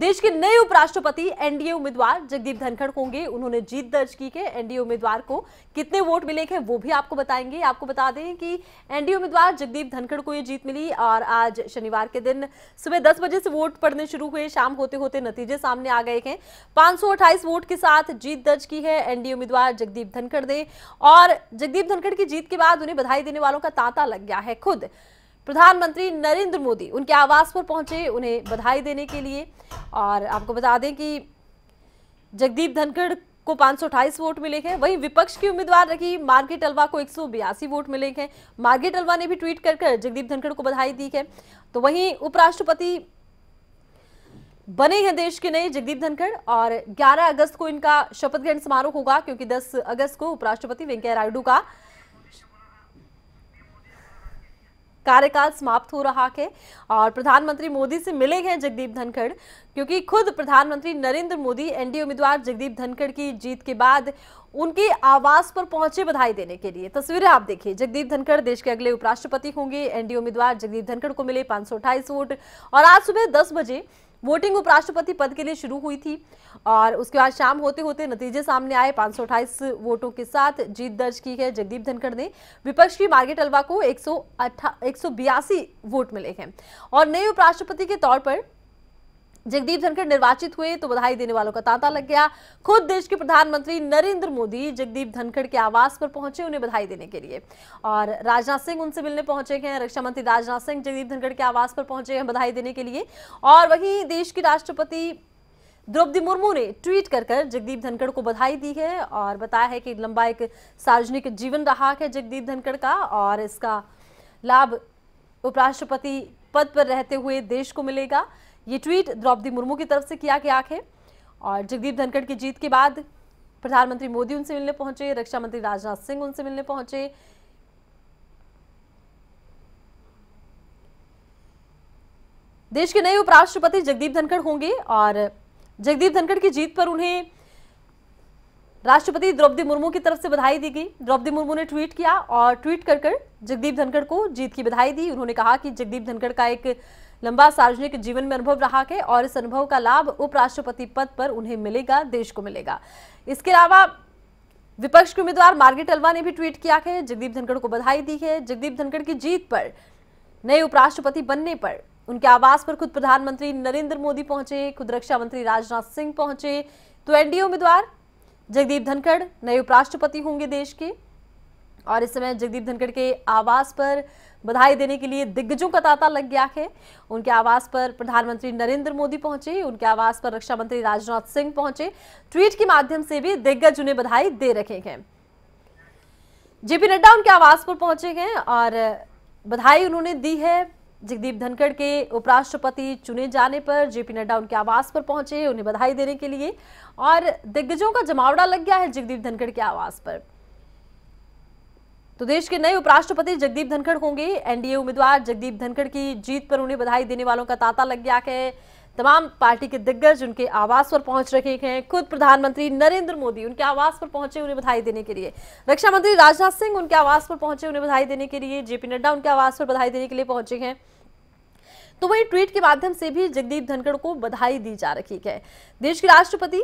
देश के नए उपराष्ट्रपति एनडीए उम्मीदवार जगदीप धनखड़ होंगे उन्होंने जीत दर्ज की है एनडीए उम्मीदवार को कितने वोट मिले हैं वो भी आपको बताएंगे आपको बता दें कि एनडीए उम्मीदवार जगदीप धनखड़ को ये जीत मिली और आज शनिवार के दिन सुबह दस बजे से वोट पड़ने शुरू हुए शाम होते होते नतीजे सामने आ गए हैं पांच वोट के साथ जीत दर्ज की है एनडीए उम्मीदवार जगदीप धनखड़ ने और जगदीप धनखड़ की जीत के बाद उन्हें बधाई देने वालों का तांता लग गया है खुद प्रधानमंत्री नरेंद्र मोदी उनके आवास पर पहुंचे उन्हें बधाई देने के लिए और आपको बता दें कि जगदीप धनखड़ को 528 वोट मिले हैं वहीं विपक्ष की उम्मीदवार रखी मार्गेट अलवा को एक वोट मिले हैं मार्गेट अलवा ने भी ट्वीट कर कर जगदीप धनखड़ को बधाई दी है तो वहीं उपराष्ट्रपति बने हैं देश के नए जगदीप धनखड़ और 11 अगस्त को इनका शपथ ग्रहण समारोह होगा क्योंकि 10 अगस्त को उपराष्ट्रपति वेंकैया नायडू का कार्यकाल समाप्त हो रहा है और प्रधानमंत्री मोदी से मिले हैं जगदीप धनखड़ क्योंकि खुद प्रधानमंत्री नरेंद्र मोदी एनडीए उम्मीदवार जगदीप धनखड़ की जीत के बाद उनके आवास पर पहुंचे बधाई देने के लिए तस्वीरें आप देखिए जगदीप धनखड़ देश के अगले उपराष्ट्रपति होंगे एनडीए उम्मीदवार जगदीप धनखड़ को मिले पांच वोट और आज सुबह दस बजे वोटिंग उपराष्ट्रपति पद के लिए शुरू हुई थी और उसके बाद शाम होते होते नतीजे सामने आए पांच वोटों के साथ जीत दर्ज की है जगदीप धनखड़ ने विपक्ष की मार्गेट अलवा को एक सौ वोट मिले हैं और नए उपराष्ट्रपति के तौर पर जगदीप धनखड़ निर्वाचित हुए तो बधाई देने वालों का तांता लग गया खुद देश के प्रधानमंत्री नरेंद्र मोदी जगदीप धनखड़ के आवास पर पहुंचे उन्हें बधाई देने के लिए और राजनाथ सिंह उनसे मिलने पहुंचे हैं रक्षा मंत्री राजनाथ सिंह जगदीप धनखड़ के आवास पर पहुंचे हैं बधाई देने के लिए और वहीं देश की राष्ट्रपति द्रौपदी मुर्मू ने ट्वीट कर कर जगदीप धनखड़ को बधाई दी है और बताया है कि लंबा एक सार्वजनिक जीवन रहा है जगदीप धनखड़ का और इसका लाभ उपराष्ट्रपति पद पर रहते हुए देश को मिलेगा ये ट्वीट द्रौपदी मुर्मू की तरफ से किया गया है और जगदीप धनखड़ की जीत के बाद प्रधानमंत्री मोदी उनसे मिलने पहुंचे रक्षा मंत्री राजनाथ सिंह उनसे मिलने पहुंचे देश के नए उपराष्ट्रपति जगदीप धनखड़ होंगे और जगदीप धनखड़ की जीत पर उन्हें राष्ट्रपति द्रौपदी मुर्मू की तरफ से बधाई दी गई द्रौपदी मुर्मू ने ट्वीट किया और ट्वीट कर कर जगदीप धनखड़ को जीत की बधाई दी उन्होंने कहा कि जगदीप धनखड़ का एक लंबा सार्वजनिक जीवन में अनुभव रहा है और इस अनुभव का लाभ उपराष्ट्रपति पद पर उन्हें मिलेगा देश को मिलेगा इसके अलावा विपक्ष के उम्मीदवार मार्गेट अल्वा ने भी ट्वीट किया है जगदीप धनखड़ को बधाई दी है जगदीप धनखड़ की जीत पर नए उपराष्ट्रपति बनने पर उनके आवास पर खुद प्रधानमंत्री नरेंद्र मोदी पहुंचे खुद रक्षा मंत्री राजनाथ सिंह पहुंचे तो एनडीए उम्मीदवार जगदीप धनखड़ नए उपराष्ट्रपति होंगे देश के और इस समय जगदीप धनखड़ के आवास पर बधाई देने के लिए दिग्गजों का तांता लग गया है उनके आवास पर प्रधानमंत्री नरेंद्र मोदी पहुंचे उनके आवास पर रक्षा मंत्री राजनाथ सिंह पहुंचे ट्वीट के माध्यम से भी दिग्गज उन्हें बधाई दे रखे हैं जेपी नड्डा उनके आवास पर पहुंचे हैं और बधाई उन्होंने दी है जगदीप धनखड़ के उपराष्ट्रपति चुने जाने पर जेपी नड्डा उनके आवास पर पहुंचे उन्हें बधाई देने के लिए और दिग्गजों का जमावड़ा लग गया है जगदीप धनखड़ के आवास पर तो देश के नए उपराष्ट्रपति जगदीप धनखड़ होंगे एनडीए उम्मीदवार जगदीप धनखड़ की जीत पर उन्हें बधाई देने वालों का तांता लग गया है तमाम पार्टी के दिग्गज उनके आवास पर पहुंच रहे हैं खुद प्रधानमंत्री नरेंद्र मोदी उनके आवास पर पहुंचे उन्हें बधाई देने के लिए रक्षा मंत्री राजनाथ सिंह उनके आवास पर पहुंचे उन्हें बधाई देने के लिए जेपी नड्डा उनके आवास पर बधाई देने के लिए पहुंचे हैं तो वही ट्वीट के माध्यम से भी जगदीप धनखड़ को बधाई दी जा रही है देश के राष्ट्रपति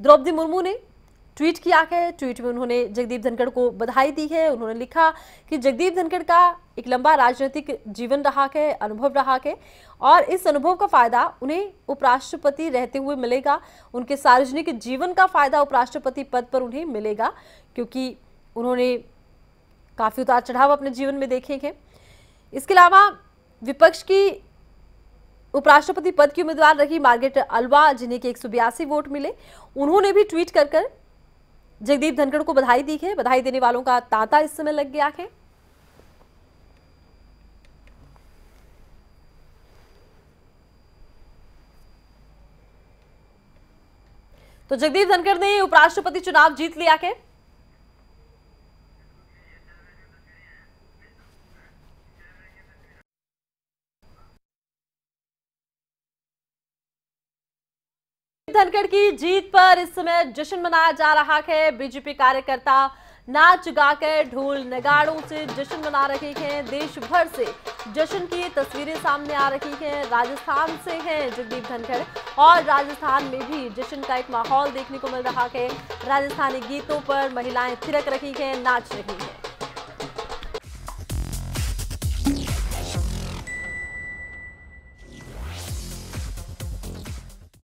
द्रौपदी मुर्मू ने ट्वीट किया है ट्वीट में उन्होंने जगदीप धनखड़ को बधाई दी है उन्होंने लिखा कि जगदीप धनखड़ का एक लंबा राजनीतिक जीवन रहा है अनुभव रहा है और इस अनुभव का फायदा उन्हें उपराष्ट्रपति रहते हुए मिलेगा उनके सार्वजनिक जीवन का फायदा उपराष्ट्रपति पद पर उन्हें मिलेगा क्योंकि उन्होंने काफ़ी उतार चढ़ाव अपने जीवन में देखे हैं इसके अलावा विपक्ष की उपराष्ट्रपति पद की उम्मीदवार रही मार्गेट अलवा जिन्हें के एक वोट मिले उन्होंने भी ट्वीट कर कर जगदीप धनखड़ को बधाई दी है बधाई देने वालों का तांता इस समय लग गया है तो जगदीप धनखड़ ने उपराष्ट्रपति चुनाव जीत लिया है धनखड़ की जीत पर इस समय जश्न मनाया जा रहा है बीजेपी कार्यकर्ता नाच गाकर ढोल नगाड़ों से जश्न मना रहे हैं देश भर से जश्न की तस्वीरें सामने आ रही हैं राजस्थान से हैं जगदीप धनखड़ और राजस्थान में भी जश्न का एक माहौल देखने को मिल रहा है राजस्थानी गीतों पर महिलाएं थिरक रही हैं नाच रही हैं